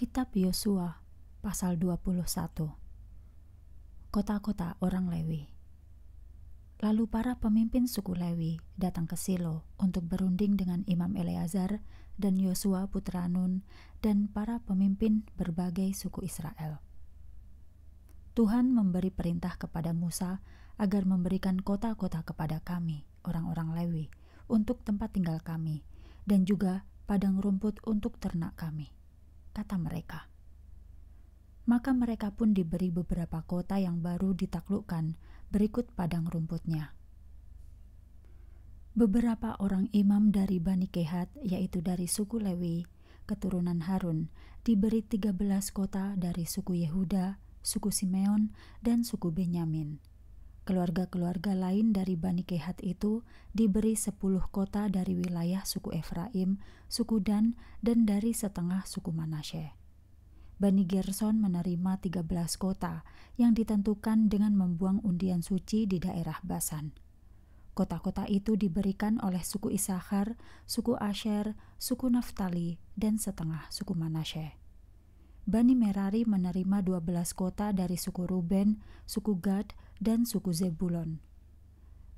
Kitab Yosua pasal 21 Kota-kota orang Lewi Lalu para pemimpin suku Lewi datang ke Silo untuk berunding dengan Imam Eleazar dan Yosua putra Nun dan para pemimpin berbagai suku Israel. Tuhan memberi perintah kepada Musa agar memberikan kota-kota kepada kami, orang-orang Lewi, untuk tempat tinggal kami, dan juga padang rumput untuk ternak kami kata mereka. Maka mereka pun diberi beberapa kota yang baru ditaklukkan, berikut padang rumputnya. Beberapa orang imam dari Bani Kehat, yaitu dari suku Lewi, keturunan Harun, diberi tiga belas kota dari suku Yehuda, suku Simeon, dan suku Benyamin keluarga-keluarga lain dari Bani Kehat itu diberi sepuluh kota dari wilayah suku Efraim, suku Dan, dan dari setengah suku Manasye. Bani Gerson menerima tiga belas kota yang ditentukan dengan membuang undian suci di daerah Basan. Kota-kota itu diberikan oleh suku Isahar, suku Asher, suku Naftali, dan setengah suku Manasye. Bani Merari menerima dua belas kota dari suku Ruben, suku Gad, dan suku Zebulon.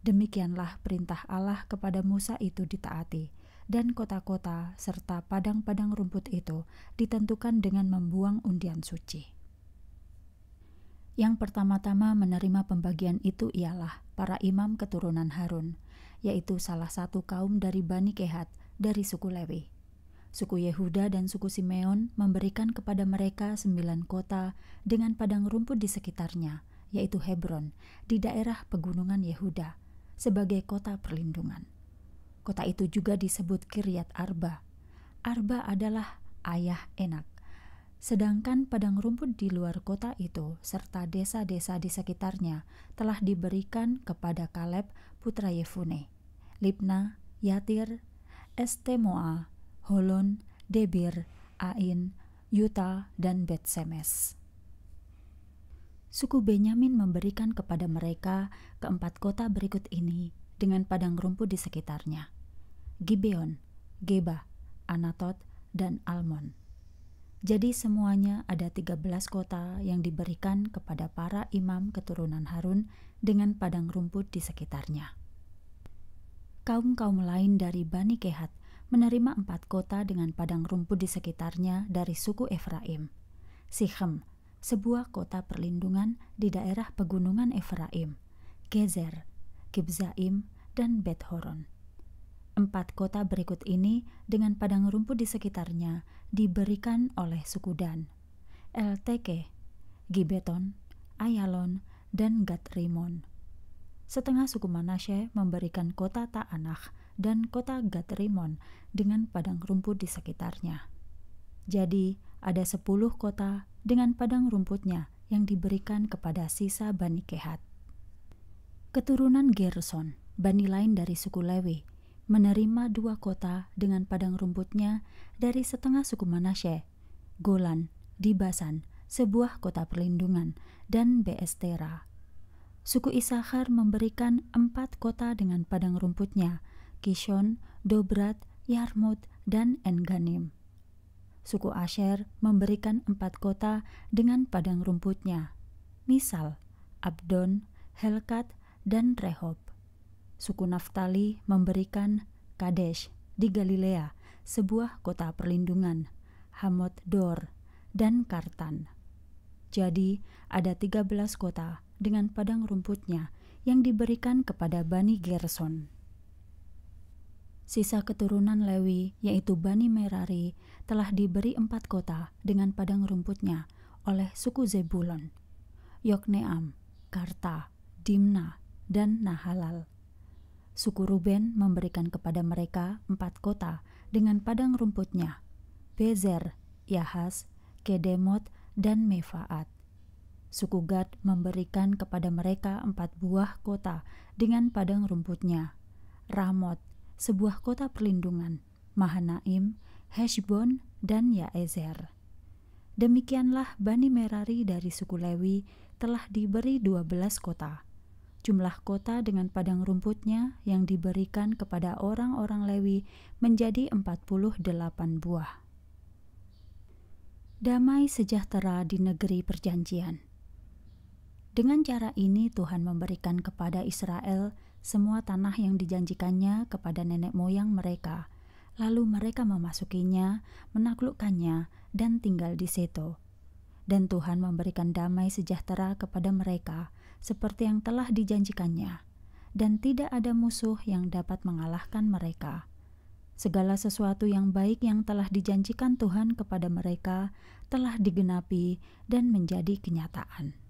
Demikianlah perintah Allah kepada Musa itu ditaati, dan kota-kota serta padang-padang rumput itu ditentukan dengan membuang undian suci. Yang pertama-tama menerima pembagian itu ialah para imam keturunan Harun, yaitu salah satu kaum dari Bani Kehat dari suku Lewi. Suku Yehuda dan suku Simeon memberikan kepada mereka sembilan kota dengan padang rumput di sekitarnya, yaitu Hebron, di daerah pegunungan Yehuda, sebagai kota perlindungan. Kota itu juga disebut Kiryat Arba. Arba adalah ayah Enak. Sedangkan padang rumput di luar kota itu serta desa-desa di sekitarnya telah diberikan kepada Kaleb putra Yefune, Libna, Yatir, Estemoa, Holon, Debir, Ain, Yuta, dan Betsemes suku Benyamin memberikan kepada mereka keempat kota berikut ini dengan padang rumput di sekitarnya. Gibeon, Geba, Anatot, dan Almon. Jadi semuanya ada 13 kota yang diberikan kepada para imam keturunan Harun dengan padang rumput di sekitarnya. Kaum-kaum lain dari Bani Kehat menerima empat kota dengan padang rumput di sekitarnya dari suku Efraim, Sichem, sebuah kota perlindungan di daerah pegunungan Efraim, Gezer, Kibzaim, dan Bet Horon. Empat kota berikut ini dengan padang rumput di sekitarnya diberikan oleh suku Dan, LTK, Gibeton, Ayalon, dan Gatrimon. Setengah suku Manasye memberikan kota Ta'anah dan kota Gatrimon dengan padang rumput di sekitarnya. Jadi, ada sepuluh kota dengan padang rumputnya yang diberikan kepada sisa Bani Kehat. Keturunan Gerson, Bani lain dari suku Lewi, menerima dua kota dengan padang rumputnya dari setengah suku Manasye, Golan, di Basan, sebuah kota perlindungan, dan Beestera. Suku Isahar memberikan empat kota dengan padang rumputnya, Kishon, Dobrat, Yarmut, dan Enganim suku Asher memberikan empat kota dengan padang rumputnya, misal Abdon, Helkat, dan Rehob. Suku Naftali memberikan Kadesh di Galilea, sebuah kota perlindungan, Hamot Dor, dan Kartan. Jadi, ada tiga belas kota dengan padang rumputnya yang diberikan kepada Bani Gerson. Sisa keturunan Lewi, yaitu Bani Merari, telah diberi empat kota dengan padang rumputnya oleh suku Zebulon, Yokneam, Karta, Dimna, dan Nahalal. Suku Ruben memberikan kepada mereka empat kota dengan padang rumputnya, Bezer, Yahas, Kedemot, dan Mefaat. Suku Gad memberikan kepada mereka empat buah kota dengan padang rumputnya, Ramot, sebuah kota perlindungan, Mahanaim, Heshbon, dan Yaezer. Demikianlah Bani Merari dari suku Lewi telah diberi dua belas kota. Jumlah kota dengan padang rumputnya yang diberikan kepada orang-orang Lewi menjadi empat puluh delapan buah. Damai sejahtera di negeri perjanjian. Dengan cara ini, Tuhan memberikan kepada Israel semua tanah yang dijanjikannya kepada nenek moyang mereka. Lalu mereka memasukinya, menaklukkannya, dan tinggal di situ. Dan Tuhan memberikan damai sejahtera kepada mereka, seperti yang telah dijanjikannya, dan tidak ada musuh yang dapat mengalahkan mereka. Segala sesuatu yang baik yang telah dijanjikan Tuhan kepada mereka telah digenapi dan menjadi kenyataan.